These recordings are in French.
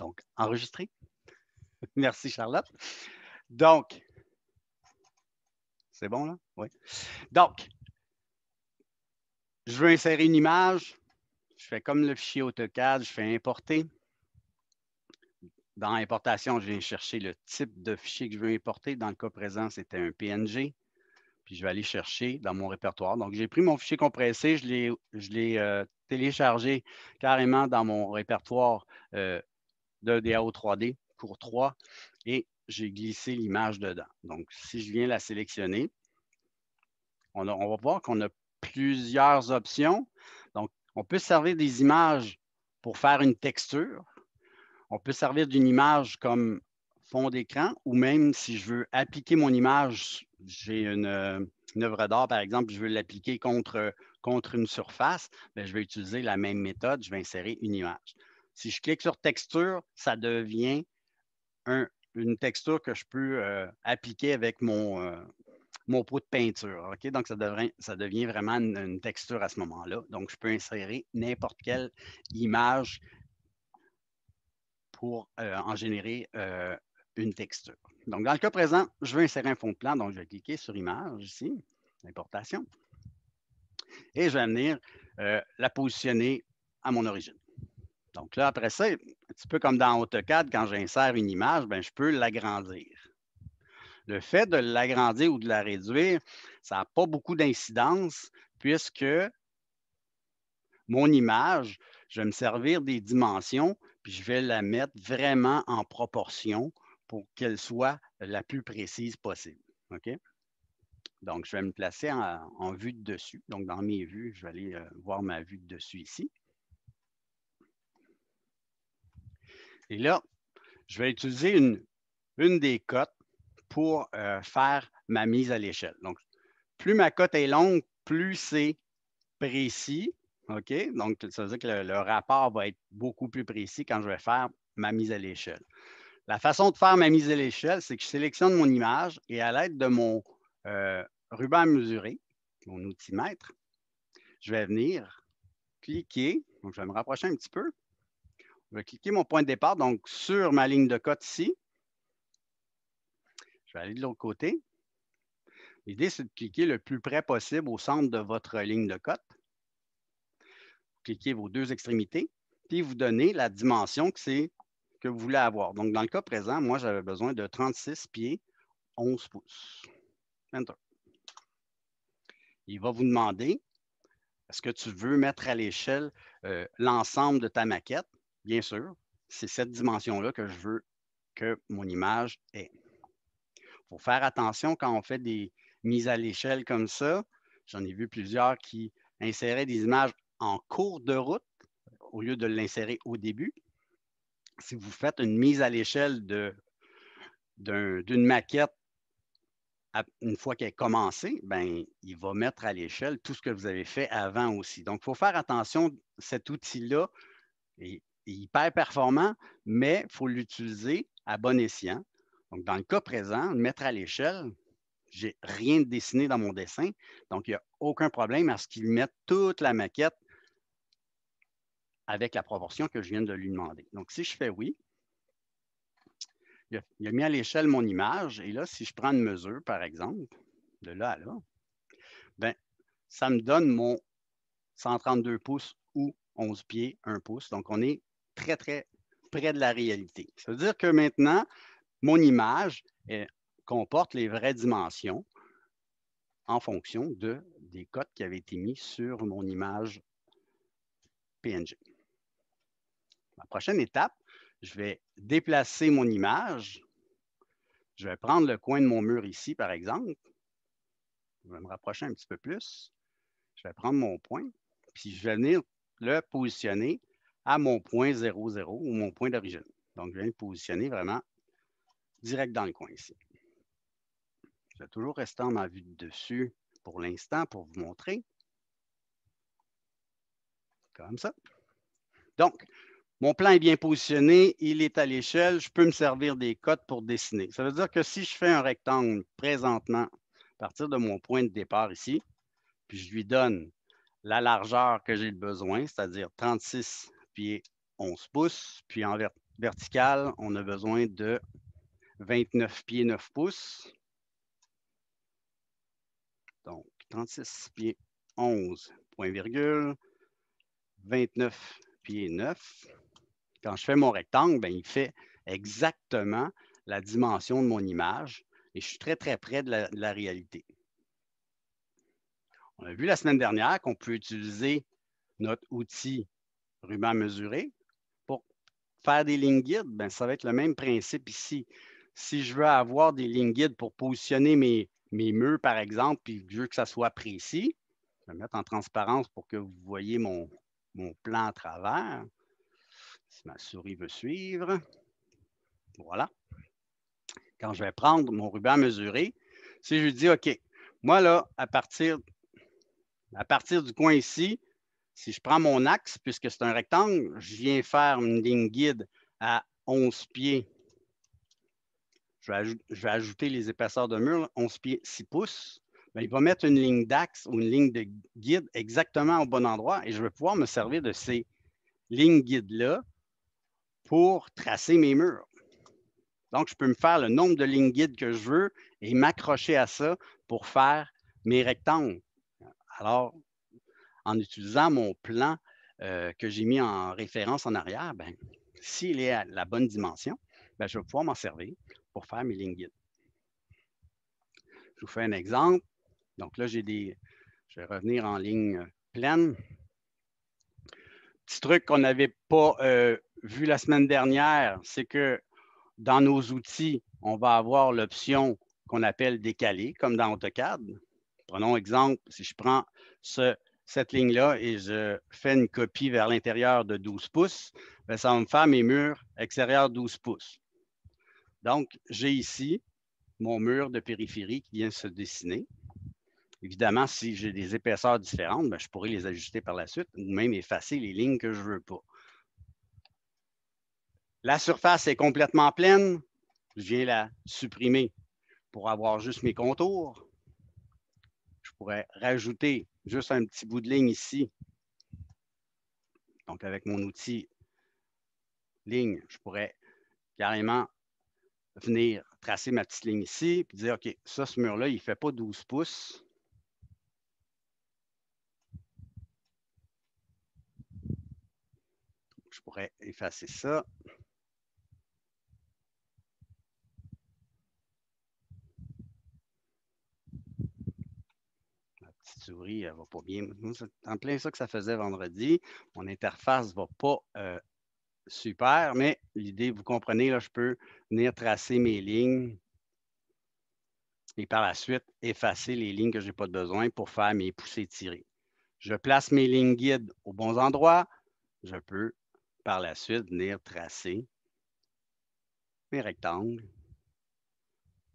donc enregistré. Merci Charlotte. Donc, c'est bon là? Oui. Donc, je veux insérer une image. Je fais comme le fichier AutoCAD, je fais importer. Dans l'importation, je viens chercher le type de fichier que je veux importer. Dans le cas présent, c'était un PNG. Puis je vais aller chercher dans mon répertoire. Donc, j'ai pris mon fichier compressé, je l'ai euh, téléchargé carrément dans mon répertoire euh, de DAO 3D pour 3 et j'ai glissé l'image dedans. Donc, si je viens la sélectionner, on, va voir qu'on a plusieurs options. Donc, on peut servir des images pour faire une texture. On peut servir d'une image comme fond d'écran ou même si je veux appliquer mon image, j'ai une, œuvre d'art, par exemple, je veux l'appliquer contre, contre une surface, ben, je vais utiliser la même méthode, je vais insérer une image. Si je clique sur texture, ça devient une texture que je peux euh, appliquer avec euh, mon, pot de peinture. Donc, ça devient, vraiment une, texture à ce moment-là. Donc, je peux insérer n'importe quelle image pour euh, en générer une texture. Donc, dans le cas présent, je veux insérer un fond de plan. Donc, je vais cliquer sur Image ici, Importation. Et je vais venir la positionner à mon origine. Donc là, après ça, un petit peu comme dans AutoCAD, quand j'insère une image, ben, je peux l'agrandir. Le fait de l'agrandir ou de la réduire, ça n'a pas beaucoup d'incidence puisque mon image, je vais me servir des dimensions, puis je vais la mettre vraiment en proportion pour qu'elle soit la plus précise possible. OK? Donc, je vais me placer en, vue de dessus. Donc, dans mes vues, je vais aller euh, voir ma vue de dessus ici. Et là, je vais utiliser une, des cotes pour euh, faire ma mise à l'échelle. Donc, plus ma cote est longue, plus c'est précis. OK? Donc, ça veut dire que le, rapport va être beaucoup plus précis quand je vais faire ma mise à l'échelle. La façon de faire ma mise à l'échelle, c'est que je sélectionne mon image et à l'aide de mon euh, ruban mesuré, mon outil mètre, je vais venir cliquer. Donc, je vais me rapprocher un petit peu. Je vais cliquer mon point de départ, donc sur ma ligne de cote ici. Je vais aller de l'autre côté. L'idée, c'est de cliquer le plus près possible au centre de votre ligne de cote. Vous cliquez vos deux extrémités, puis vous donnez la dimension que, que vous voulez avoir. Donc, dans le cas présent, moi, j'avais besoin de 36 pieds, 11 pouces. Enter. Il va vous demander, est-ce que tu veux mettre à l'échelle euh, l'ensemble de ta maquette? bien sûr, c'est cette dimension-là que je veux que mon image ait. Il faut faire attention quand on fait des mises à l'échelle comme ça. J'en ai vu plusieurs qui inséraient des images en cours de route au lieu de l'insérer au début. Si vous faites une mise à l'échelle d'une maquette une fois qu'elle est commencée, ben, il va mettre à l'échelle tout ce que vous avez fait avant aussi. Donc, il faut faire attention, cet outil-là, et hyper performant, mais il faut l'utiliser à bon escient. Donc, dans le cas présent, mettre à l'échelle, je n'ai rien dessiné dans mon dessin, donc il n'y a aucun problème à ce qu'il mette toute la maquette avec la proportion que je viens de lui demander. Donc, si je fais oui, il a, mis à l'échelle mon image, et là, si je prends une mesure, par exemple, de là à là, ben, ça me donne mon 132 pouces ou 11 pieds, 1 pouce. Donc, on est très, très près de la réalité. Ça veut dire que maintenant, mon image comporte les vraies dimensions en fonction de, des codes qui avaient été mis sur mon image PNG. La prochaine étape, je vais déplacer mon image. Je vais prendre le coin de mon mur ici, par exemple. Je vais me rapprocher un petit peu plus. Je vais prendre mon point, puis je vais venir le positionner à mon point 0,0 ou mon point d'origine. Donc, je viens de positionner vraiment direct dans le coin ici. Je vais toujours rester en ma vue de dessus pour l'instant pour vous montrer. Comme ça. Donc, mon plan est bien positionné, il est à l'échelle, je peux me servir des cotes pour dessiner. Ça veut dire que si je fais un rectangle présentement à partir de mon point de départ ici, puis je lui donne la largeur que j'ai besoin, c'est-à-dire 36 pieds 11 pouces. Puis en vertical, on a besoin de 29 pieds 9 pouces. Donc, 36 pieds 11, point virgule, 29 pieds 9. Quand je fais mon rectangle, ben, il fait exactement la dimension de mon image et je suis très, très près de la réalité. On a vu la semaine dernière qu'on peut utiliser notre outil ruban mesuré. Pour faire des lignes guides, ben, ça va être le même principe ici. Si je veux avoir des lignes guides pour positionner mes, mes murs, par exemple, puis je veux que ça soit précis, je vais mettre en transparence pour que vous voyez mon, plan à travers. Si ma souris veut suivre, voilà. Quand je vais prendre mon ruban mesuré, si je dis, OK, moi là, à à partir du coin ici, si je prends mon axe, puisque c'est un rectangle, je viens faire une ligne guide à 11 pieds. Je vais, ajouter les épaisseurs de mur, 11 pieds, 6 pouces. Ben, il va mettre une ligne d'axe ou une ligne de guide exactement au bon endroit et je vais pouvoir me servir de ces lignes guides-là pour tracer mes murs. Donc, je peux me faire le nombre de lignes guides que je veux et m'accrocher à ça pour faire mes rectangles. Alors, en utilisant mon plan euh, que j'ai mis en référence en arrière, ben, s'il est à la bonne dimension, ben, je vais pouvoir m'en servir pour faire mes lignes guides. Je vous fais un exemple. Donc là, j'ai des. Je vais revenir en ligne pleine. Petit truc qu'on n'avait pas euh, vu la semaine dernière, c'est que dans nos outils, on va avoir l'option qu'on appelle décaler, comme dans AutoCAD. Prenons exemple, si je prends ce cette ligne-là et je fais une copie vers l'intérieur de 12 pouces, ben, ça va me faire mes murs extérieurs 12 pouces. Donc, j'ai ici mon mur de périphérie qui vient se dessiner. Évidemment, si j'ai des épaisseurs différentes, ben, je pourrais les ajuster par la suite ou même effacer les lignes que je ne veux pas. La surface est complètement pleine. Je viens la supprimer pour avoir juste mes contours. Je pourrais rajouter juste un petit bout de ligne ici. Donc, avec mon outil ligne, je pourrais carrément venir tracer ma petite ligne ici, et dire, OK, ça, ce mur-là, il ne fait pas 12 pouces. Je pourrais effacer ça. souris, elle euh, ne va pas bien. C'est en plein ça que ça faisait vendredi. Mon interface ne va pas euh, super, mais l'idée, vous comprenez, là, je peux venir tracer mes lignes et par la suite effacer les lignes que je n'ai pas besoin pour faire mes poussées tirées. Je place mes lignes guides aux bons endroits. Je peux par la suite venir tracer mes rectangles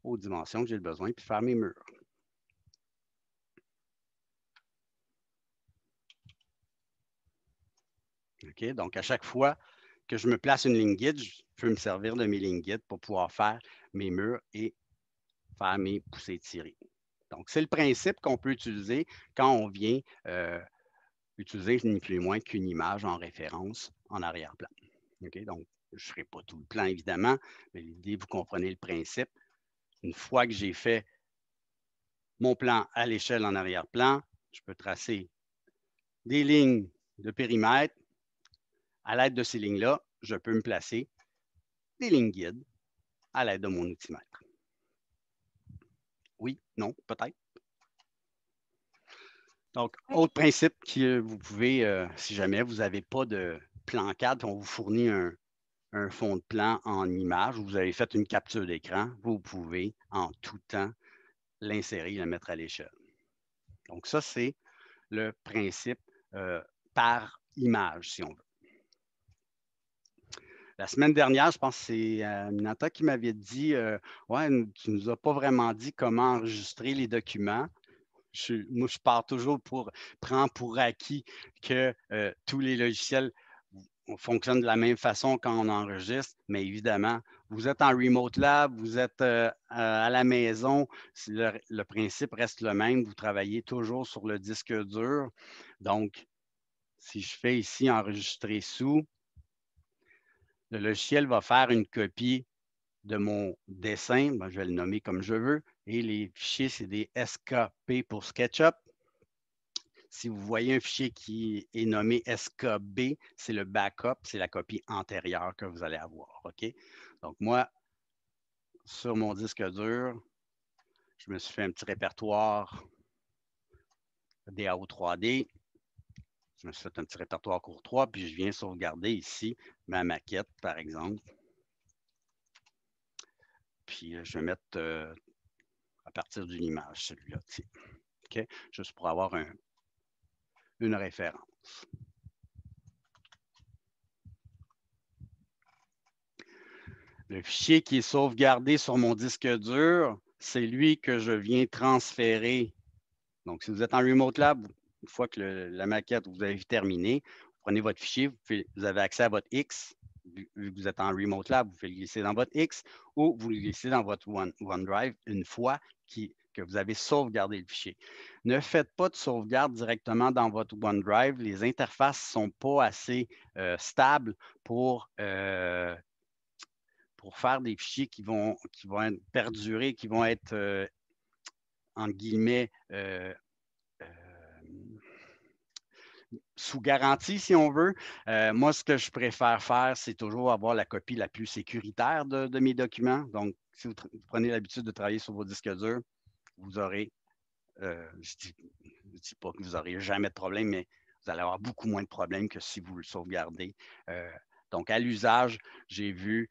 aux dimensions que j'ai besoin, puis faire mes murs. Donc, à chaque fois que je me place une ligne guide, je peux me servir de mes lignes guides pour pouvoir faire mes murs et faire mes poussées tirées. Donc, c'est le principe qu'on peut utiliser quand on vient euh, utiliser ni plus ni moins qu'une image en référence en arrière-plan. Donc, je ne ferai pas tout le plan, évidemment, mais l'idée, vous comprenez le principe. Une fois que j'ai fait mon plan à l'échelle en arrière-plan, je peux tracer des lignes de périmètre à l'aide de ces lignes-là, je peux me placer des lignes guides à l'aide de mon outil maître. Oui, non, peut-être. Donc, autre principe que vous pouvez, euh, si jamais vous n'avez pas de plan cadre, on vous fournit un, fond de plan en image, vous avez fait une capture d'écran, vous pouvez en tout temps l'insérer, et le mettre à l'échelle. Donc, ça, c'est le principe euh, par image, si on veut la semaine dernière, je pense que c'est euh, Minata qui m'avait dit euh, Ouais, tu ne nous as pas vraiment dit comment enregistrer les documents. Je, moi, je pars toujours pour prendre pour acquis que euh, tous les logiciels fonctionnent de la même façon quand on enregistre, mais évidemment, vous êtes en remote lab, vous êtes à la maison, le, principe reste le même, vous travaillez toujours sur le disque dur. Donc, si je fais ici enregistrer sous, le logiciel va faire une copie de mon dessin, ben, je vais le nommer comme je veux, et les fichiers, c'est des SKP pour SketchUp. Si vous voyez un fichier qui est nommé SKB, c'est le backup, c'est la copie antérieure que vous allez avoir. OK? Donc, moi, sur mon disque dur, je me suis fait un petit répertoire DAO 3D je me un petit répertoire 3, puis je viens sauvegarder ici ma maquette, par exemple. Puis euh, je vais mettre euh, à partir d'une image, celui-là, OK? Juste pour avoir un, une référence. Le fichier qui est sauvegardé sur mon disque dur, c'est lui que je viens transférer. Donc, si vous êtes en Remote Lab, une fois que la maquette, vous avez terminé, vous prenez votre fichier, vous, avez accès à votre X, vu que vous êtes en Remote Lab, vous pouvez le glisser dans votre X ou vous le glissez dans votre OneDrive une fois que vous avez sauvegardé le fichier. Ne faites pas de sauvegarde directement dans votre OneDrive. Les interfaces ne sont pas assez euh, stables pour, euh, pour faire des fichiers qui vont, qui vont être perdurer, qui vont être, euh, en guillemets, sous garantie, si on veut. Euh, moi, ce que je préfère faire, c'est toujours avoir la copie la plus sécuritaire de, mes documents. Donc, si vous, prenez l'habitude de travailler sur vos disques durs, vous aurez, euh, je ne dis, pas que vous n'aurez jamais de problème, mais vous allez avoir beaucoup moins de problèmes que si vous le sauvegardez. Euh, donc, à l'usage, j'ai vu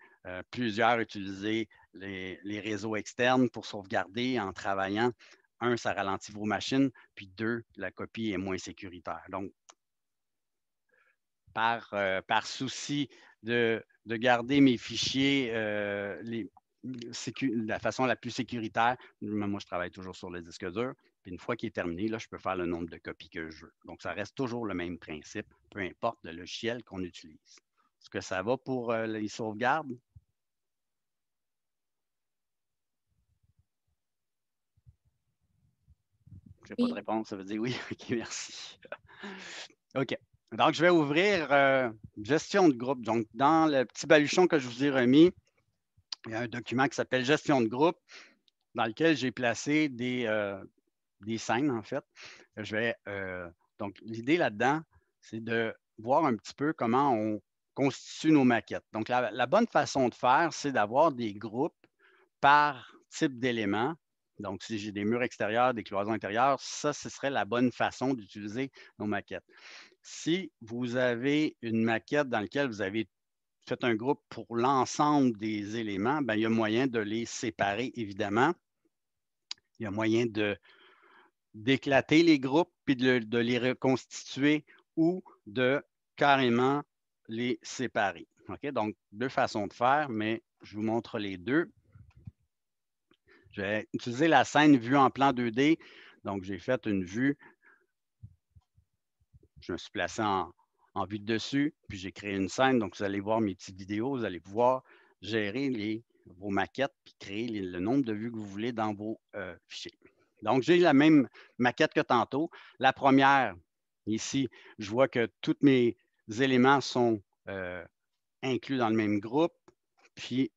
plusieurs utiliser les, les réseaux externes pour sauvegarder en travaillant un, ça ralentit vos machines, puis deux, la copie est moins sécuritaire. Donc, euh, par, souci de, garder mes fichiers de euh, la façon la plus sécuritaire. Moi, je travaille toujours sur les disque dur. Puis une fois qu'il est terminé, là, je peux faire le nombre de copies que je veux. Donc, ça reste toujours le même principe, peu importe le logiciel qu'on utilise. Est-ce que ça va pour euh, les sauvegardes? Je n'ai pas de réponse, ça veut dire oui. OK, merci. OK. Donc, je vais ouvrir euh, gestion de groupe. Donc, dans le petit baluchon que je vous ai remis, il y a un document qui s'appelle gestion de groupe, dans lequel j'ai placé des, euh, scènes, en fait. Je vais, euh, donc, l'idée là-dedans, c'est de voir un petit peu comment on constitue nos maquettes. Donc, la, bonne façon de faire, c'est d'avoir des groupes par type d'éléments. Donc, si j'ai des murs extérieurs, des cloisons intérieures, ça, ce serait la bonne façon d'utiliser nos maquettes. Si vous avez une maquette dans laquelle vous avez fait un groupe pour l'ensemble des éléments, ben, il y a moyen de les séparer, évidemment. Il y a moyen de, d'éclater les groupes puis de, les reconstituer ou de carrément les séparer. Donc, deux façons de faire, mais je vous montre les deux. Je vais utiliser la scène vue en plan 2D. Donc, j'ai fait une vue je me suis placé en, vue de dessus, puis j'ai créé une scène. Donc, vous allez voir mes petites vidéos, vous allez pouvoir gérer vos maquettes, puis créer le nombre de vues que vous voulez dans vos euh, fichiers. Donc, j'ai la même maquette que tantôt. La première, ici, je vois que tous mes éléments sont euh, inclus dans le même groupe. Puis,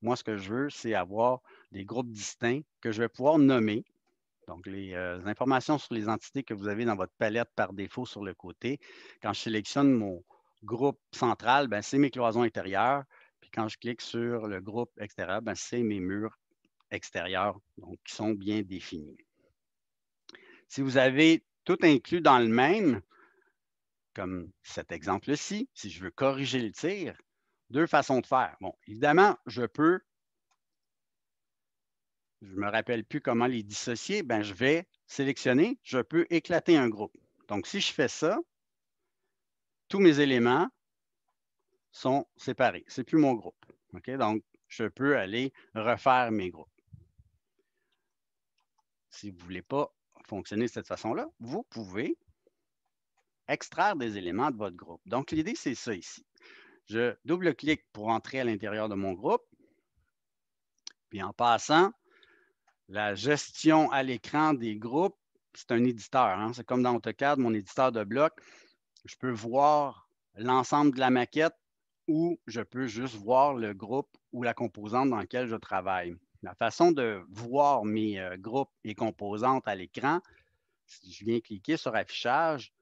moi, ce que je veux, c'est avoir des groupes distincts que je vais pouvoir nommer donc, euh, les informations sur les entités que vous avez dans votre palette par défaut sur le côté. Quand je sélectionne mon groupe central, ben, c'est mes cloisons intérieures. Puis quand je clique sur le groupe extérieur, ben, c'est mes murs extérieurs, donc qui sont bien définis. Si vous avez tout inclus dans le même, comme cet exemple-ci, si je veux corriger le tir, deux façons de faire. Bon, évidemment, je peux je ne me rappelle plus comment les dissocier, ben, je vais sélectionner, je peux éclater un groupe. Donc, si je fais ça, tous mes éléments sont séparés. Ce n'est plus mon groupe. Donc, je peux aller refaire mes groupes. Si vous ne voulez pas fonctionner de cette façon-là, vous pouvez extraire des éléments de votre groupe. Donc, l'idée, c'est ça ici. Je double-clique pour entrer à l'intérieur de mon groupe. Puis en passant, la gestion à l'écran des groupes, c'est un éditeur. Hein. C'est comme dans AutoCAD, mon éditeur de bloc. Je peux voir l'ensemble de la maquette ou je peux juste voir le groupe ou la composante dans laquelle je travaille. La façon de voir mes euh, groupes et composantes à l'écran, si je viens cliquer sur Affichage,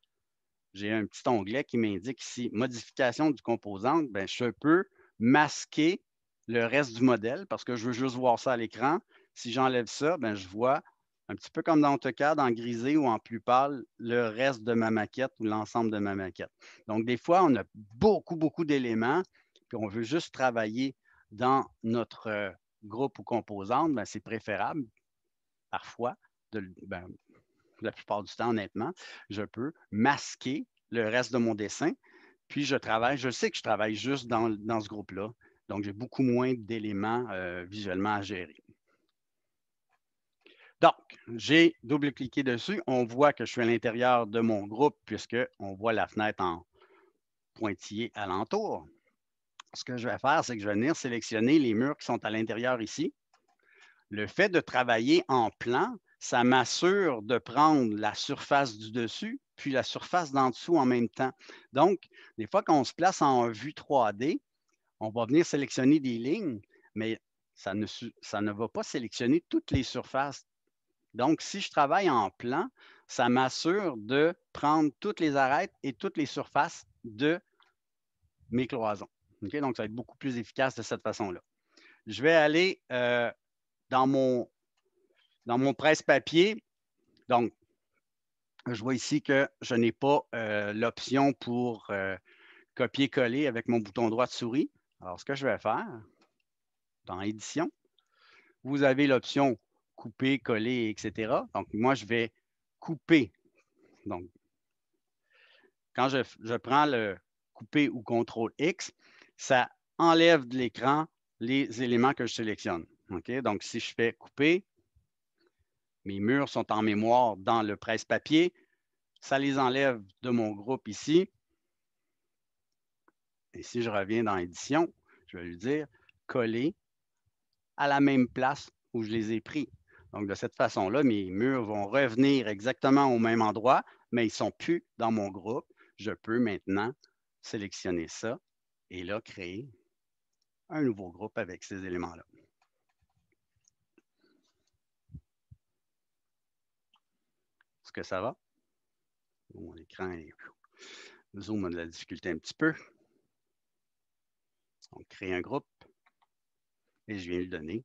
j'ai un petit onglet qui m'indique ici Modification du composant. Ben, je peux masquer le reste du modèle parce que je veux juste voir ça à l'écran si j'enlève ça, ben, je vois un petit peu comme dans AutoCAD, en grisé ou en plus pâle, le reste de ma maquette ou l'ensemble de ma maquette. Donc, des fois, on a beaucoup, beaucoup d'éléments, puis on veut juste travailler dans notre euh, groupe ou composante. Ben, c'est préférable, parfois, ben, la plupart du temps, honnêtement, je peux masquer le reste de mon dessin, puis je travaille, je sais que je travaille juste dans, ce groupe-là. Donc, j'ai beaucoup moins d'éléments euh, visuellement à gérer. Donc, j'ai double-cliqué dessus. On voit que je suis à l'intérieur de mon groupe puisqu'on voit la fenêtre en pointillé alentour. Ce que je vais faire, c'est que je vais venir sélectionner les murs qui sont à l'intérieur ici. Le fait de travailler en plan, ça m'assure de prendre la surface du dessus puis la surface d'en dessous en même temps. Donc, des fois qu'on se place en vue 3D, on va venir sélectionner des lignes, mais ça ne, ça ne va pas sélectionner toutes les surfaces donc, si je travaille en plan, ça m'assure de prendre toutes les arêtes et toutes les surfaces de mes cloisons. Donc, ça va être beaucoup plus efficace de cette façon-là. Je vais aller euh, dans mon, dans mon presse-papier. Donc, je vois ici que je n'ai pas euh, l'option pour euh, copier-coller avec mon bouton droit de souris. Alors, ce que je vais faire, dans Édition, vous avez l'option couper, coller, etc. Donc, moi, je vais couper. Donc, quand je, prends le couper ou contrôle X, ça enlève de l'écran les éléments que je sélectionne. Donc, si je fais couper, mes murs sont en mémoire dans le presse-papier. Ça les enlève de mon groupe ici. Et si je reviens dans édition, je vais lui dire coller à la même place où je les ai pris. Donc, de cette façon-là, mes murs vont revenir exactement au même endroit, mais ils ne sont plus dans mon groupe. Je peux maintenant sélectionner ça et là, créer un nouveau groupe avec ces éléments-là. Est-ce que ça va? Mon écran est... Zoom a de la difficulté un petit peu. On crée un groupe et je viens le donner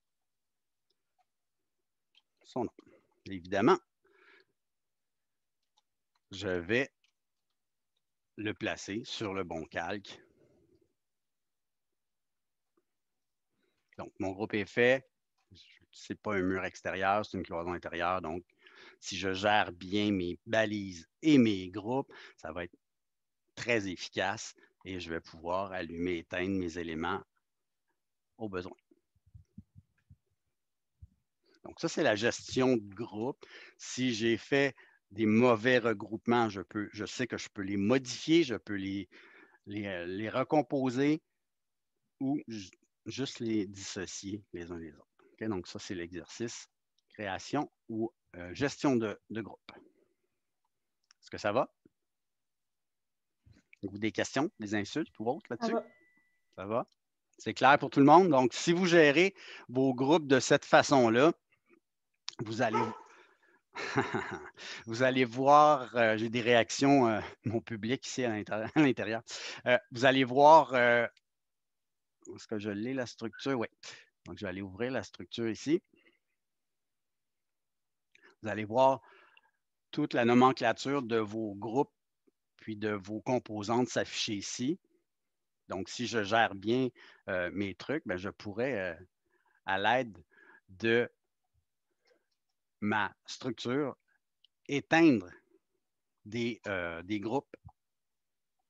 son nom. Évidemment, je vais le placer sur le bon calque. Donc, mon groupe est fait. Ce n'est pas un mur extérieur, c'est une cloison intérieure. Donc, si je gère bien mes balises et mes groupes, ça va être très efficace et je vais pouvoir allumer et éteindre mes éléments au besoin. Donc, ça, c'est la gestion de groupe. Si j'ai fait des mauvais regroupements, je, peux, je sais que je peux les modifier, je peux les, les, euh, recomposer ou juste les dissocier les uns des autres. Donc, ça, c'est l'exercice création ou euh, gestion de, de groupe. Est-ce que ça va? Ou des questions, des insultes ou autres là-dessus? Ça va? C'est clair pour tout le monde. Donc, si vous gérez vos groupes de cette façon-là, vous allez, vous allez voir, euh, j'ai des réactions, euh, mon public ici à l'intérieur. Euh, vous allez voir, est-ce que je l'ai la structure? Oui. Donc, je vais aller ouvrir la structure ici. Vous allez voir toute la nomenclature de vos groupes puis de vos composantes s'afficher ici. Donc, si je gère bien mes trucs, ben, je pourrais, à l'aide de ma structure, éteindre euh, des, groupes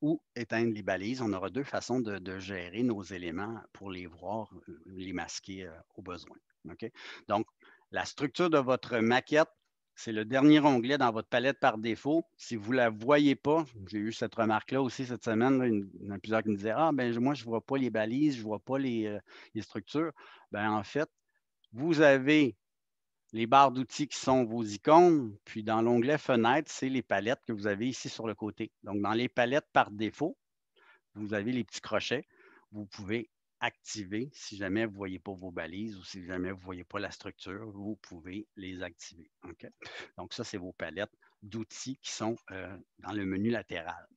ou éteindre les balises. On aura deux façons de, gérer nos éléments pour les voir, euh, les masquer euh, au besoin. Donc, la structure de votre maquette, c'est le dernier onglet dans votre palette par défaut. Si vous ne la voyez pas, j'ai eu cette remarque-là aussi cette semaine, il y en a plusieurs qui me disaient Ah, ben moi, je ne vois pas les balises, je ne vois pas les, les structures. Ben, en fait, vous avez les barres d'outils qui sont vos icônes. Puis dans l'onglet Fenêtre, c'est les palettes que vous avez ici sur le côté. Donc, dans les palettes par défaut, vous avez les petits crochets. Vous pouvez activer si jamais vous ne voyez pas vos balises ou si jamais vous ne voyez pas la structure, vous pouvez les activer. Donc, ça, c'est vos palettes d'outils qui sont euh, dans le menu latéral.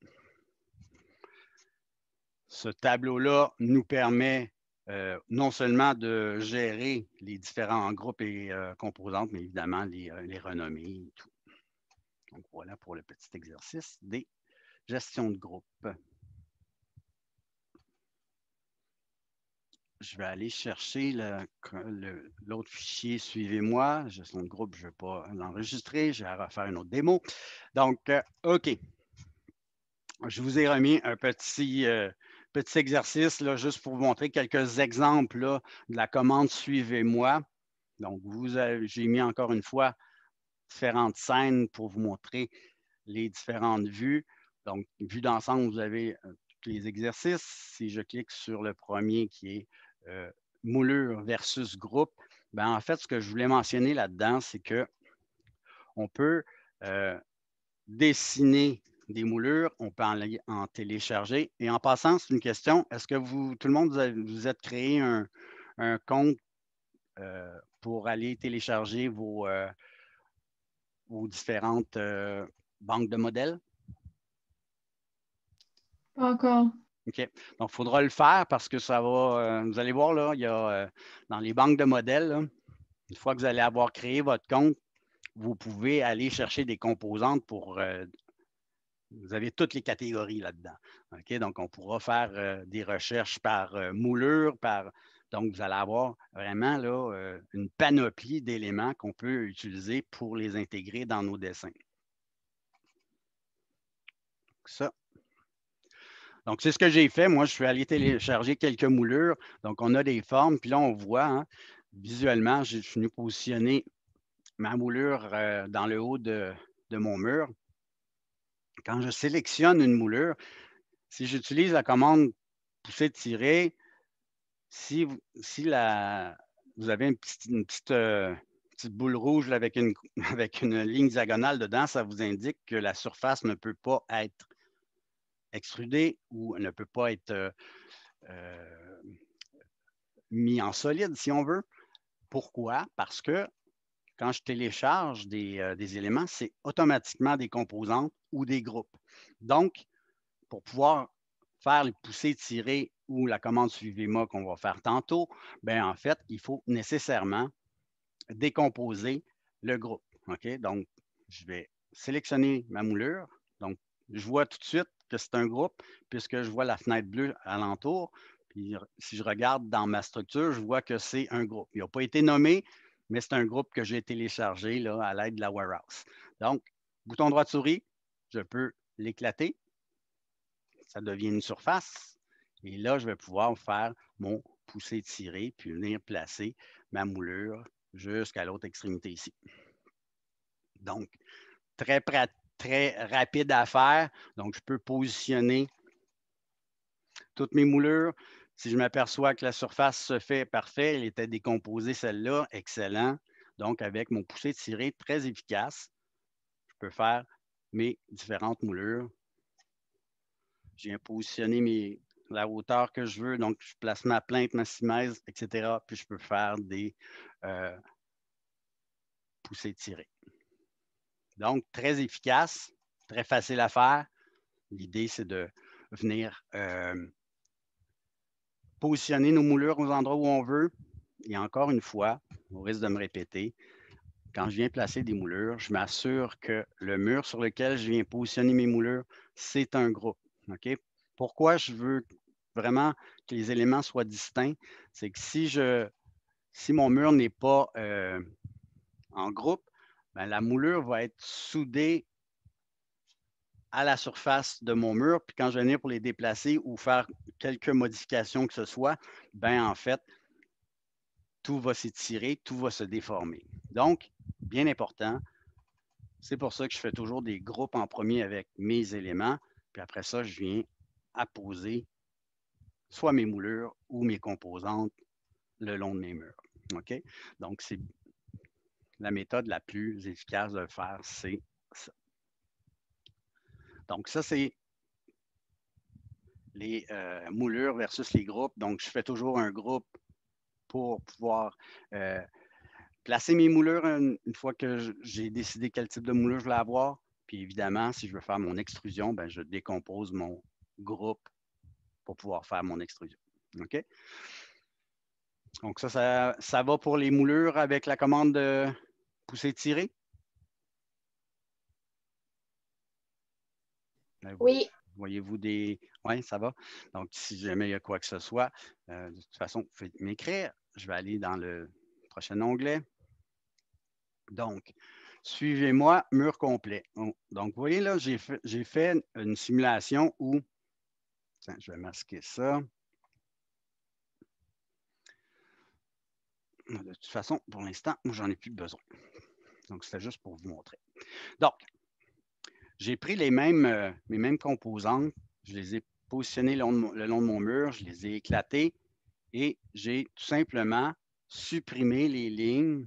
Ce tableau-là nous permet euh, non seulement de gérer les différents groupes et euh, composantes, mais évidemment euh, les, renommées et tout. Donc voilà pour le petit exercice des gestions de groupe. je vais aller chercher l'autre fichier, suivez-moi. Gestion de groupe, je ne vais pas l'enregistrer, Je vais refaire une autre démo. Donc, OK. Je vous ai remis un petit, petit exercice là, juste pour vous montrer quelques exemples de la commande Suivez-moi. Donc, j'ai mis encore une fois différentes scènes pour vous montrer les différentes vues. Donc, vue d'ensemble, vous avez euh, tous les exercices. Si je clique sur le premier qui est euh, moulure versus groupe, ben, en fait, ce que je voulais mentionner là-dedans, c'est que on peut euh, dessiner des moulures, on peut en, télécharger. Et en passant, c'est une question, est-ce que vous, tout le monde, vous, êtes créé un, compte euh, pour aller télécharger vos, euh, différentes euh, banques de modèles? Pas encore. OK. Donc, il faudra le faire parce que ça va. vous allez voir, là, il y a dans les banques de modèles, une fois que vous allez avoir créé votre compte, vous pouvez aller chercher des composantes pour vous avez toutes les catégories là-dedans. Donc, on pourra faire euh, des recherches par euh, moulure, par. Donc, vous allez avoir vraiment là, euh, une panoplie d'éléments qu'on peut utiliser pour les intégrer dans nos dessins. Ça. Donc, c'est ce que j'ai fait. Moi, je suis allé télécharger quelques moulures. Donc, on a des formes, puis là, on voit hein, visuellement, j'ai suis venu positionner ma moulure dans le haut de, mon mur. Quand je sélectionne une moulure, si j'utilise la commande pousser-tirer, si, vous avez une petite, euh, boule rouge avec, une, ligne diagonale dedans, ça vous indique que la surface ne peut pas être extrudée ou ne peut pas être euh, euh, mise en solide, si on veut. Pourquoi? Parce que quand je télécharge euh, des, éléments, c'est automatiquement des composantes ou des groupes. Donc, pour pouvoir faire le pousser-tirer ou la commande suivez-moi qu'on va faire tantôt, bien, en fait, il faut nécessairement décomposer le groupe. OK? Donc, je vais sélectionner ma moulure. Donc, je vois tout de suite que c'est un groupe puisque je vois la fenêtre bleue alentour. Puis, si je regarde dans ma structure, je vois que c'est un groupe. Il n'a pas été nommé, mais c'est un groupe que j'ai téléchargé à l'aide de la warehouse. Donc, bouton droit de souris, je peux l'éclater. Ça devient une surface. Et là, je vais pouvoir faire mon pousser-tirer, puis venir placer ma moulure jusqu'à l'autre extrémité ici. Donc, très, très rapide à faire. Donc, je peux positionner toutes mes moulures. Si je m'aperçois que la surface se fait parfait, elle était décomposée celle-là, excellent. Donc, avec mon poussé tiré très efficace, je peux faire mes différentes moulures. Je viens positionner la hauteur que je veux, donc je place ma plainte, ma simèse, etc. Puis je peux faire des poussés euh, poussées tirées. Donc, très efficace, très facile à faire. L'idée, c'est de venir euh, positionner nos moulures aux endroits où on veut. Et encore une fois, au risque de me répéter, quand je viens placer des moulures, je m'assure que le mur sur lequel je viens positionner mes moulures, c'est un groupe. Pourquoi je veux vraiment que les éléments soient distincts? C'est que si, je, si mon mur n'est pas euh, en groupe, ben, la moulure va être soudée à la surface de mon mur. Puis quand je viens pour les déplacer ou faire quelques modifications que ce soit, ben en fait, tout va s'étirer, tout va se déformer. Donc, bien important, c'est pour ça que je fais toujours des groupes en premier avec mes éléments. Puis après ça, je viens apposer soit mes moulures ou mes composantes le long de mes murs. OK? Donc, c'est la méthode la plus efficace de faire, c'est ça. Donc, ça, c'est les euh, moulures versus les groupes. Donc, je fais toujours un groupe pour pouvoir euh, placer mes moulures une, fois que j'ai décidé quel type de moulure je vais avoir. Puis évidemment, si je veux faire mon extrusion, ben, je décompose mon groupe pour pouvoir faire mon extrusion. OK? Donc, ça, ça, ça va pour les moulures avec la commande de pousser-tirer. Ben, oui. Voyez-vous des. Oui, ça va. Donc, si jamais il y a quoi que ce soit, euh, de toute façon, vous pouvez m'écrire. Je vais aller dans le prochain onglet. Donc, suivez-moi, mur complet. Oh, donc, vous voyez là, j'ai fait, une simulation où. Tiens, je vais masquer ça. De toute façon, pour l'instant, moi, j'en ai plus besoin. Donc, c'était juste pour vous montrer. Donc, j'ai pris les mêmes, euh, mes mêmes composantes, je les ai positionnées le long de mon, mur, je les ai éclatées et j'ai tout simplement supprimé les lignes.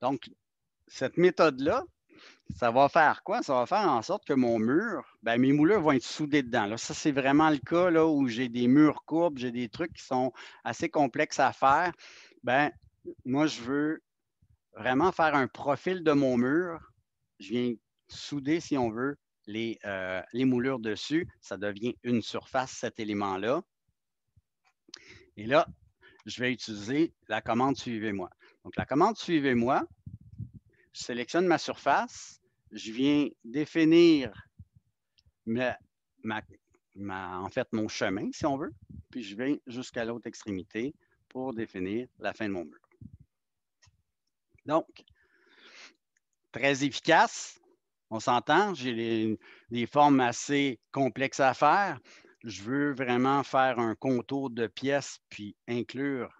Donc, cette méthode-là, ça va faire quoi? Ça va faire en sorte que mon mur, ben, mes moulures vont être soudés dedans. Là, ça, c'est vraiment le cas où j'ai des murs courbes, j'ai des trucs qui sont assez complexes à faire. Ben, moi, je veux vraiment faire un profil de mon mur. Je viens souder, si on veut, les, euh, les moulures dessus. Ça devient une surface, cet élément-là. Et là, je vais utiliser la commande Suivez-moi. Donc, la commande Suivez-moi, je sélectionne ma surface, je viens définir en fait mon chemin, si on veut, puis je viens jusqu'à l'autre extrémité pour définir la fin de mon mur. Donc, très efficace. On s'entend, j'ai des formes assez complexes à faire. Je veux vraiment faire un contour de pièce, puis inclure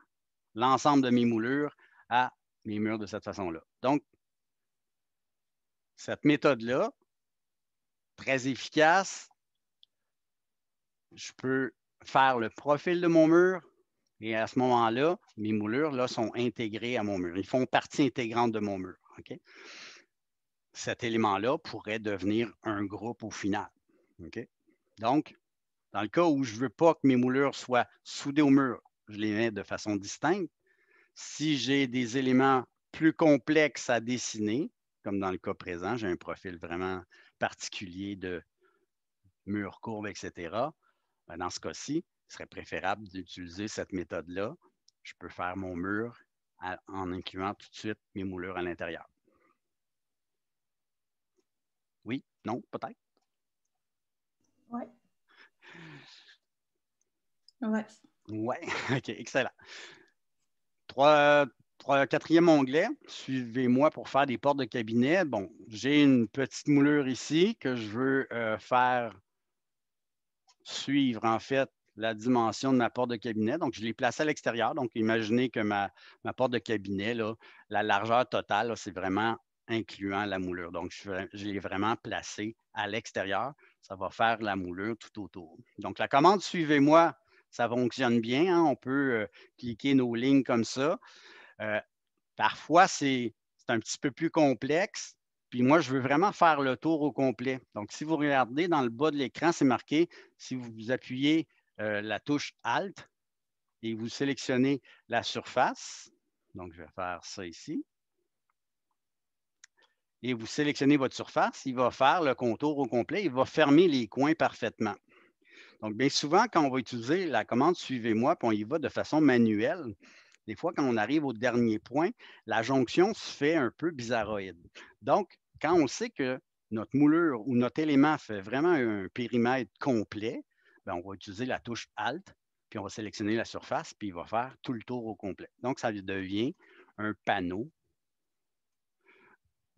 l'ensemble de mes moulures à mes murs de cette façon-là. Donc, cette méthode-là, très efficace, je peux faire le profil de mon mur, et à ce moment-là, mes moulures là, sont intégrées à mon mur. Ils font partie intégrante de mon mur. Cet élément-là pourrait devenir un groupe au final. Donc, dans le cas où je ne veux pas que mes moulures soient soudées au mur, je les mets de façon distincte. Si j'ai des éléments plus complexes à dessiner, comme dans le cas présent, j'ai un profil vraiment particulier de mur courbe, etc. Ben, dans ce cas-ci, serait préférable d'utiliser cette méthode-là. Je peux faire mon mur en incluant tout de suite mes moulures à l'intérieur. Oui, non, peut-être? Oui. Oui. OK, excellent. Trois, trois, quatrième onglet, suivez-moi pour faire des portes de cabinet. Bon, j'ai une petite moulure ici que je veux euh, faire suivre, en fait, la dimension de ma porte de cabinet. Donc, je l'ai placée à l'extérieur. Donc, imaginez que ma, porte de cabinet, la largeur totale, c'est vraiment incluant la moulure. Donc, je, l'ai vraiment placée à l'extérieur. Ça va faire la moulure tout autour. Donc, la commande Suivez-moi, ça fonctionne bien. Hein. On peut euh, cliquer nos lignes comme ça. Euh, parfois, c'est un petit peu plus complexe. Puis moi, je veux vraiment faire le tour au complet. Donc, si vous regardez dans le bas de l'écran, c'est marqué, si vous appuyez euh, la touche Alt et vous sélectionnez la surface. Donc, je vais faire ça ici. Et vous sélectionnez votre surface, il va faire le contour au complet, il va fermer les coins parfaitement. Donc, bien souvent, quand on va utiliser la commande Suivez-moi, puis on y va de façon manuelle, des fois, quand on arrive au dernier point, la jonction se fait un peu bizarroïde. Donc, quand on sait que notre moulure ou notre élément fait vraiment un périmètre complet, ben, on va utiliser la touche Alt, puis on va sélectionner la surface, puis il va faire tout le tour au complet. Donc, ça devient un panneau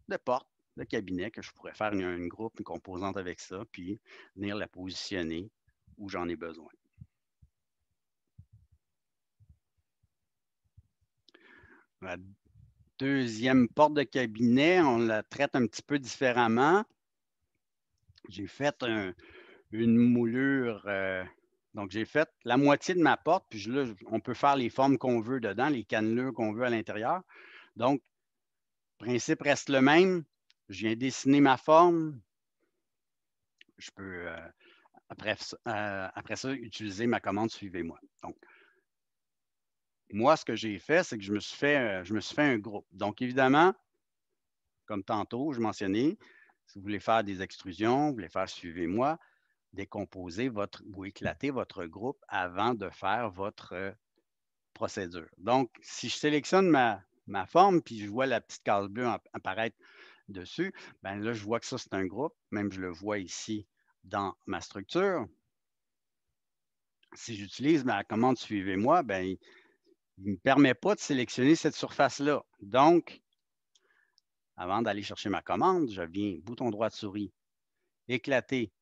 de porte, de cabinet, que je pourrais faire une, groupe, une composante avec ça, puis venir la positionner où j'en ai besoin. La deuxième porte de cabinet, on la traite un petit peu différemment. J'ai fait un, une moulure. Euh, donc, j'ai fait la moitié de ma porte, puis là, on peut faire les formes qu'on veut dedans, les cannelures qu'on veut à l'intérieur. Donc, le principe reste le même. Je viens dessiner ma forme. Je peux, euh, euh, après, ça, utiliser ma commande Suivez-moi. Donc, moi, ce que j'ai fait, c'est que je me, suis fait, je me suis fait un groupe. Donc, évidemment, comme tantôt, je mentionnais, si vous voulez faire des extrusions, vous voulez faire Suivez-moi, décomposer votre ou éclater votre groupe avant de faire votre euh, procédure. Donc, si je sélectionne ma, ma forme, puis je vois la petite case bleue apparaître dessus, bien là, je vois que ça, c'est un groupe. Même je le vois ici dans ma structure. Si j'utilise ma commande Suivez-moi, ben il ne me permet pas de sélectionner cette surface-là. Donc, avant d'aller chercher ma commande, je viens bouton droit de souris, éclater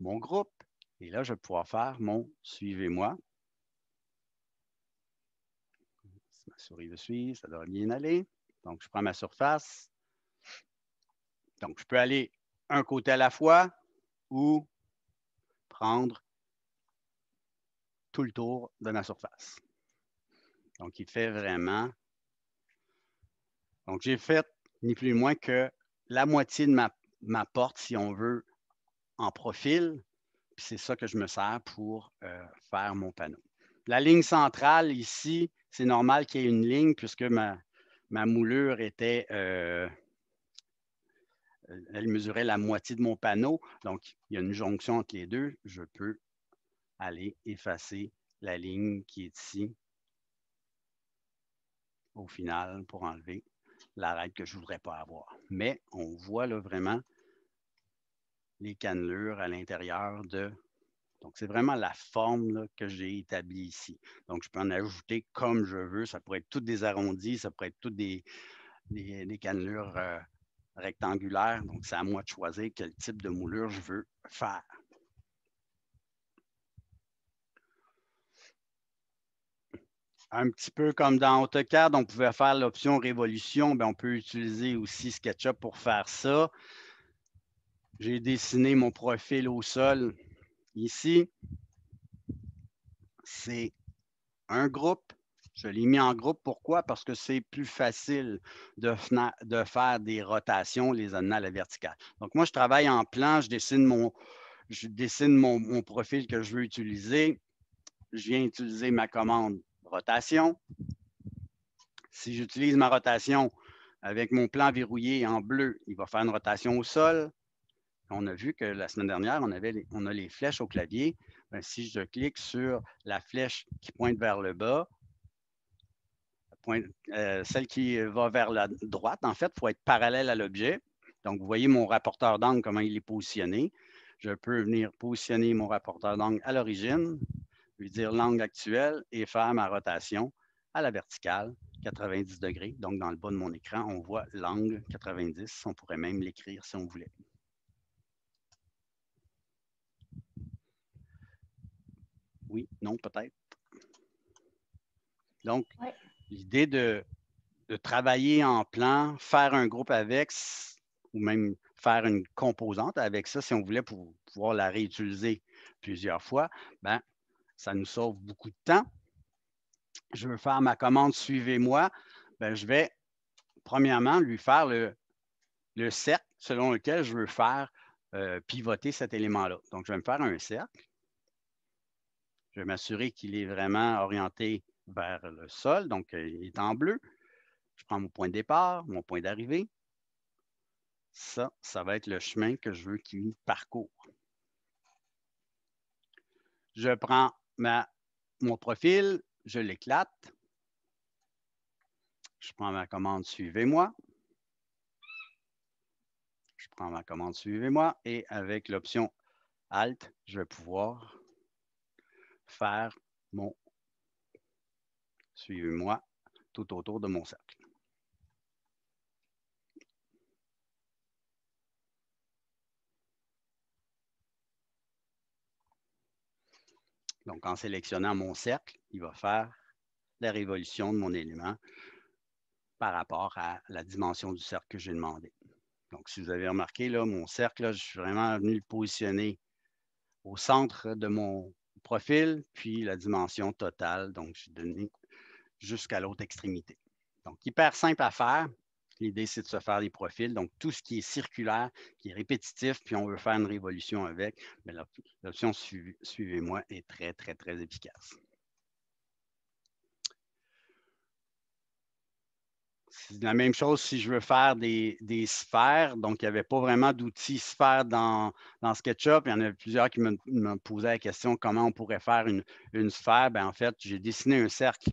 mon groupe. Et là, je vais pouvoir faire mon suivez-moi. ma souris me suit, ça doit bien aller. Donc, je prends ma surface. Donc, je peux aller un côté à la fois ou prendre tout le tour de ma surface. Donc, il fait vraiment... Donc, j'ai fait ni plus ni moins que la moitié de ma, ma porte, si on veut, en profil, puis c'est ça que je me sers pour euh, faire mon panneau. La ligne centrale ici, c'est normal qu'il y ait une ligne puisque ma, ma moulure était, euh, elle mesurait la moitié de mon panneau. Donc, il y a une jonction entre les deux. Je peux aller effacer la ligne qui est ici au final pour enlever la règle que je ne voudrais pas avoir. Mais on voit là vraiment les cannelures à l'intérieur de. Donc, c'est vraiment la forme que j'ai établie ici. Donc, je peux en ajouter comme je veux. Ça pourrait être toutes des arrondis, ça pourrait être toutes des, cannelures euh, rectangulaires. Donc, c'est à moi de choisir quel type de moulure je veux faire. un petit peu comme dans AutoCAD, on pouvait faire l'option révolution, mais ben, on peut utiliser aussi SketchUp pour faire ça. J'ai dessiné mon profil au sol ici. C'est un groupe. Je l'ai mis en groupe. Pourquoi? Parce que c'est plus facile de, faire des rotations, les amener à la verticale. Donc, moi, je travaille en plan. Je dessine je dessine mon profil que je veux utiliser. Je viens utiliser ma commande rotation. Si j'utilise ma rotation avec mon plan verrouillé en bleu, il va faire une rotation au sol. On a vu que la semaine dernière, on, avait on a les flèches au clavier. Ben, si je clique sur la flèche qui pointe vers le bas, euh, celle qui va vers la droite, en fait, il faut être parallèle à l'objet. Donc, vous voyez mon rapporteur d'angle, comment il est positionné. Je peux venir positionner mon rapporteur d'angle à l'origine, lui dire l'angle actuel et faire ma rotation à la verticale, 90 degrés. Donc, dans le bas de mon écran, on voit l'angle 90. On pourrait même l'écrire si on voulait. Oui, non, peut-être. Donc, l'idée de, travailler en plan, faire un groupe avec, ou même faire une composante avec ça, si on voulait pour pouvoir la réutiliser plusieurs fois, ben, ça nous sauve beaucoup de temps. Je veux faire ma commande, suivez-moi. Ben, je vais, premièrement, lui faire le, cercle selon lequel je veux faire euh, pivoter cet élément-là. Donc, je vais me faire un cercle. Je vais m'assurer qu'il est vraiment orienté vers le sol, donc euh, il est en bleu. Je prends mon point de départ, mon point d'arrivée. Ça, ça va être le chemin que je veux qu'il parcourt. Je prends mon profil, je l'éclate. Je prends ma commande Suivez-moi. Je prends ma commande Suivez-moi et avec l'option Alt, je vais pouvoir faire mon Suivez-moi tout autour de mon cercle. Donc, en sélectionnant mon cercle, il va faire la révolution de mon élément par rapport à la dimension du cercle que j'ai demandé. Donc, si vous avez remarqué, là, mon cercle, là, je suis vraiment venu le positionner au centre de mon profil, puis la dimension totale, donc je donné jusqu'à l'autre extrémité. Donc, hyper simple à faire. L'idée, c'est de se faire des profils. Donc, tout ce qui est circulaire, qui est répétitif, puis on veut faire une révolution avec, l'option suivez-moi est très, très, très efficace. C'est la même chose si je veux faire des, sphères. Donc, il n'y avait pas vraiment d'outils sphères dans, dans, SketchUp. Il y en avait plusieurs qui me, posaient la question comment on pourrait faire une, sphère. Ben, en fait, j'ai dessiné un cercle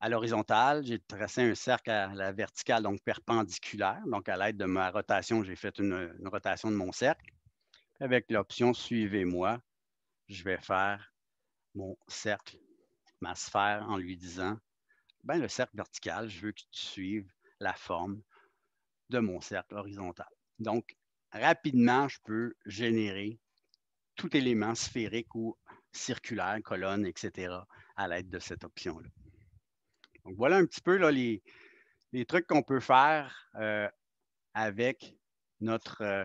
à l'horizontale, j'ai tracé un cercle à la verticale, donc perpendiculaire. Donc, à l'aide de ma rotation, j'ai fait une, rotation de mon cercle. Avec l'option Suivez-moi, je vais faire mon cercle, ma sphère, en lui disant ben, le cercle vertical, je veux que tu suives la forme de mon cercle horizontal. Donc, rapidement, je peux générer tout élément sphérique ou circulaire, colonne, etc., à l'aide de cette option-là. Donc, voilà un petit peu les, trucs qu'on peut faire euh, avec notre euh,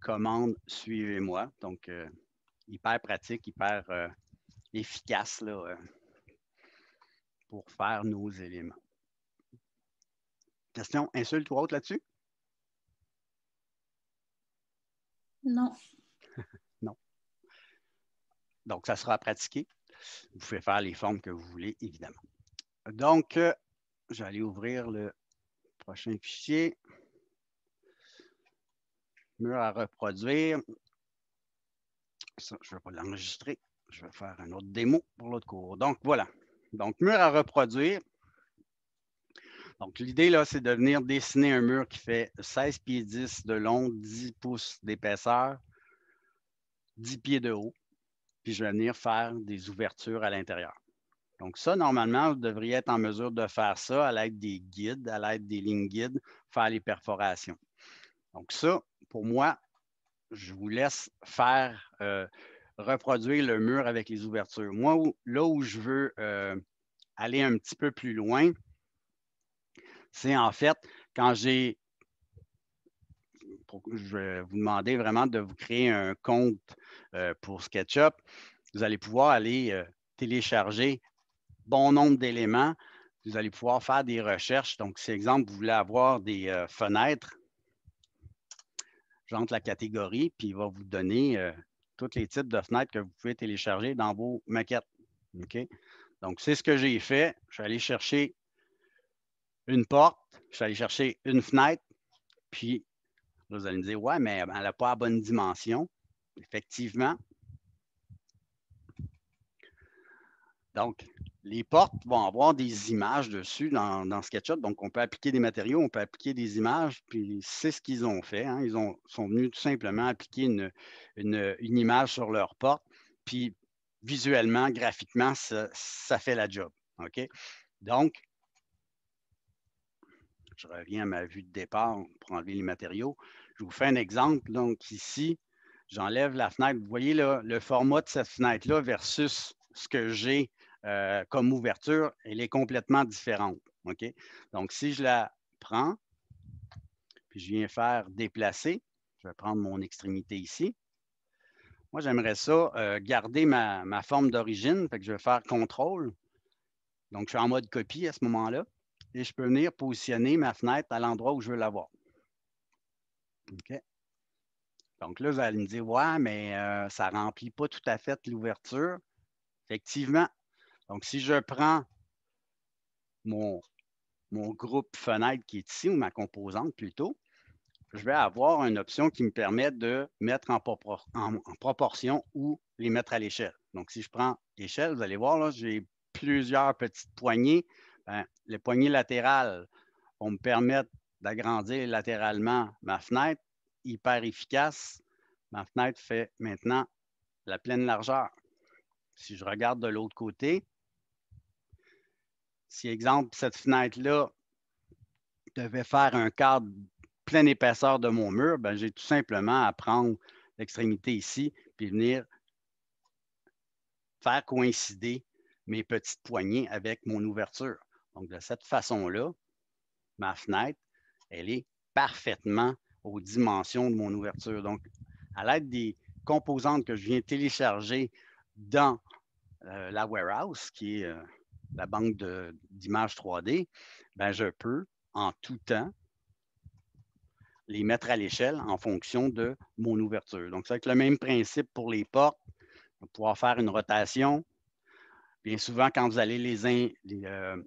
commande Suivez-moi. Donc, euh, hyper pratique, hyper efficace. Là, pour faire nos éléments. Question, insulte ou autre là-dessus? Non. non. Donc, ça sera pratiqué. Vous pouvez faire les formes que vous voulez, évidemment. Donc, euh, j'allais ouvrir le prochain fichier. Mur à reproduire. Ça, je ne vais pas l'enregistrer. Je vais faire un autre démo pour l'autre cours. Donc, voilà. Donc, mur à reproduire. Donc, l'idée, là, c'est de venir dessiner un mur qui fait 16 pieds 10 de long, 10 pouces d'épaisseur, 10 pieds de haut. Puis, je vais venir faire des ouvertures à l'intérieur. Donc, ça, normalement, vous devriez être en mesure de faire ça à l'aide des guides, à l'aide des lignes guides, faire les perforations. Donc, ça, pour moi, je vous laisse faire euh, reproduire le mur avec les ouvertures. Moi, là où je veux euh, aller un petit peu plus loin, c'est en fait quand j'ai. Je vais vous demander vraiment de vous créer un compte euh, pour SketchUp. Vous allez pouvoir aller euh, télécharger bon nombre d'éléments. Vous allez pouvoir faire des recherches. Donc, si exemple, vous voulez avoir des fenêtres, j'entre la catégorie, puis il va vous donner tous les types de fenêtres que vous pouvez télécharger dans vos maquettes. Donc, c'est ce que j'ai fait. Je suis allé chercher une porte, je suis allé chercher une fenêtre, puis là, vous allez me dire, ouais, mais elle n'a pas la bonne dimension. Effectivement. Donc, les portes vont avoir des images dessus dans, SketchUp. Donc, on peut appliquer des matériaux, on peut appliquer des images, puis c'est ce qu'ils ont fait. Hein. Ils ont, sont venus tout simplement appliquer une, image sur leur porte, puis visuellement, graphiquement, ça, fait la job. OK? Donc, je reviens à ma vue de départ pour enlever les matériaux. Je vous fais un exemple. Donc, ici, j'enlève la fenêtre. Vous voyez le format de cette fenêtre-là versus ce que j'ai euh, comme ouverture, elle est complètement différente. OK? Donc, si je la prends, puis je viens faire déplacer, je vais prendre mon extrémité ici. Moi, j'aimerais ça euh, garder ma, forme d'origine, fait que je vais faire contrôle. Donc, je suis en mode copie à ce moment-là et je peux venir positionner ma fenêtre à l'endroit où je veux l'avoir. Donc là, vous allez me dire, ouais, mais euh, ça ne remplit pas tout à fait l'ouverture. Effectivement, donc, si je prends mon, groupe fenêtre qui est ici, ou ma composante plutôt, je vais avoir une option qui me permet de mettre en, proportion ou les mettre à l'échelle. Donc, si je prends l'échelle, vous allez voir, là, j'ai plusieurs petites poignées. Ben, les poignées latérales vont me permettre d'agrandir latéralement ma fenêtre, hyper efficace. Ma fenêtre fait maintenant la pleine largeur. Si je regarde de l'autre côté, si, exemple, cette fenêtre-là devait faire un cadre pleine épaisseur de mon mur, ben, j'ai tout simplement à prendre l'extrémité ici puis venir faire coïncider mes petites poignées avec mon ouverture. Donc, de cette façon-là, ma fenêtre, elle est parfaitement aux dimensions de mon ouverture. Donc, à l'aide des composantes que je viens télécharger dans euh, la warehouse, qui est euh, la banque d'images 3D, ben je peux en tout temps les mettre à l'échelle en fonction de mon ouverture. Donc, c'est le même principe pour les portes, on va pouvoir faire une rotation. Bien souvent, quand vous allez les, euh,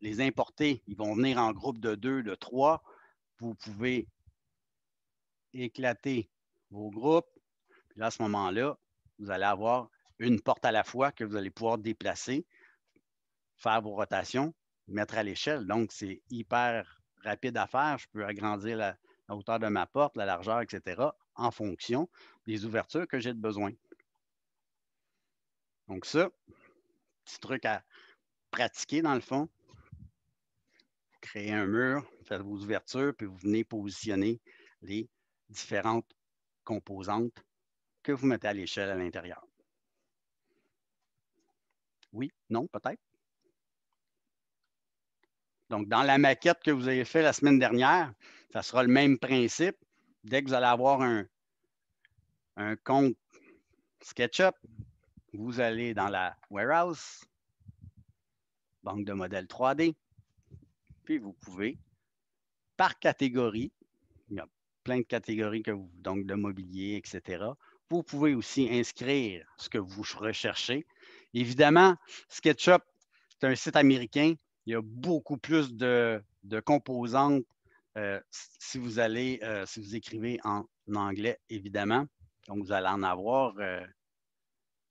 les, importer, ils vont venir en groupe de deux, de trois. Vous pouvez éclater vos groupes. Puis à ce moment-là, vous allez avoir une porte à la fois que vous allez pouvoir déplacer faire vos rotations, mettre à l'échelle. Donc, c'est hyper rapide à faire. Je peux agrandir la, hauteur de ma porte, la largeur, etc., en fonction des ouvertures que j'ai de besoin. Donc, ça, petit truc à pratiquer dans le fond. Créer un mur, faites vos ouvertures, puis vous venez positionner les différentes composantes que vous mettez à l'échelle à l'intérieur. Oui, non, peut-être? Donc, dans la maquette que vous avez faite la semaine dernière, ça sera le même principe. Dès que vous allez avoir un, compte SketchUp, vous allez dans la Warehouse, banque de modèles 3D, puis vous pouvez, par catégorie, il y a plein de catégories donc de mobilier, etc. Vous pouvez aussi inscrire ce que vous recherchez. Évidemment, SketchUp, c'est un site américain, il y a beaucoup plus de, composantes euh, si, vous allez, euh, si vous écrivez en, anglais, évidemment. Donc, vous allez en avoir euh,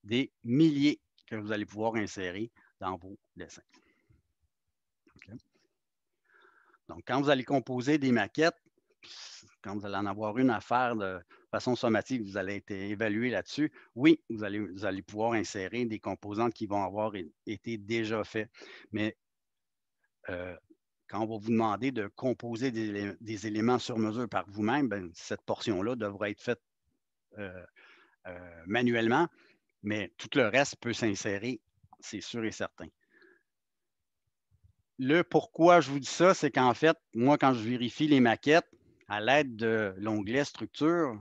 des milliers que vous allez pouvoir insérer dans vos dessins. Donc, quand vous allez composer des maquettes, quand vous allez en avoir une à faire de façon somatique, vous allez être évalué là-dessus. Oui, vous allez, pouvoir insérer des composantes qui vont avoir été déjà faites, Mais euh, quand on va vous demander de composer des, éléments sur mesure par vous-même, ben, cette portion-là devrait être faite euh, euh, manuellement, mais tout le reste peut s'insérer, c'est sûr et certain. Le pourquoi je vous dis ça, c'est qu'en fait, moi, quand je vérifie les maquettes, à l'aide de l'onglet structure,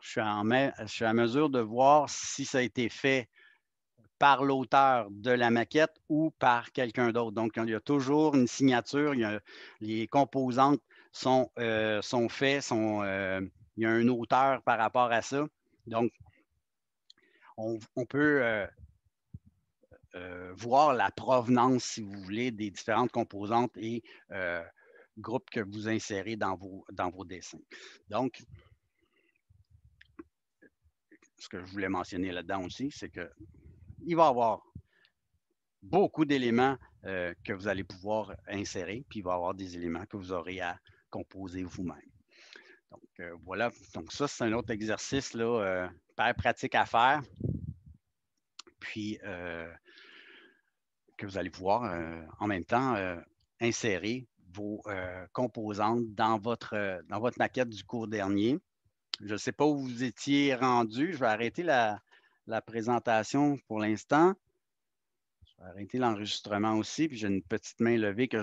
je suis, en je suis à mesure de voir si ça a été fait par l'auteur de la maquette ou par quelqu'un d'autre. Donc, il y a toujours une signature, les composantes sont, euh, faites, euh, il y a un auteur par rapport à ça. Donc, on, peut euh, voir la provenance, si vous voulez, des différentes composantes et groupes que vous insérez dans vos, dans vos dessins. Donc, ce que je voulais mentionner là-dedans aussi, c'est que il va y avoir beaucoup d'éléments euh, que vous allez pouvoir insérer, puis il va y avoir des éléments que vous aurez à composer vous-même. Donc, euh, voilà. Donc, ça, c'est un autre exercice, là, euh, pratique à faire. Puis, que vous allez pouvoir en même temps insérer vos composantes dans votre, dans votre maquette du cours dernier. Je ne sais pas où vous étiez rendu. Je vais arrêter la, la présentation pour l'instant. Je vais arrêter l'enregistrement aussi, puis j'ai une petite main levée que